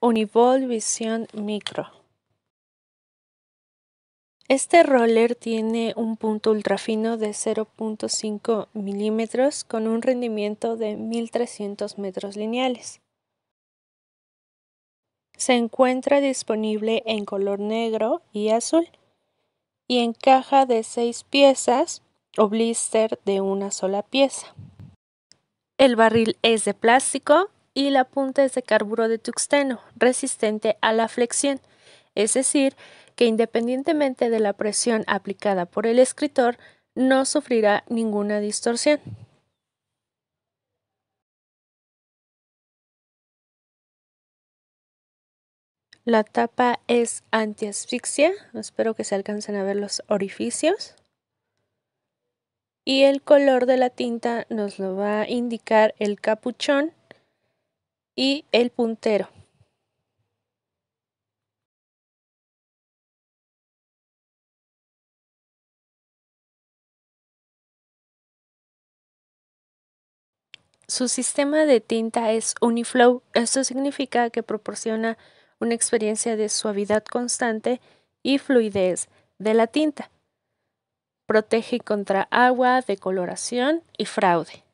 Univol Vision Micro. Este roller tiene un punto ultrafino de 0.5 milímetros con un rendimiento de 1300 metros lineales. Se encuentra disponible en color negro y azul y en caja de 6 piezas o blister de una sola pieza. El barril es de plástico y la punta es de carburo de tuxteno, resistente a la flexión, es decir, que independientemente de la presión aplicada por el escritor, no sufrirá ninguna distorsión. La tapa es antiasfixia, espero que se alcancen a ver los orificios. Y el color de la tinta nos lo va a indicar el capuchón y el puntero. Su sistema de tinta es Uniflow. Esto significa que proporciona una experiencia de suavidad constante y fluidez de la tinta. Protege contra agua, decoloración y fraude.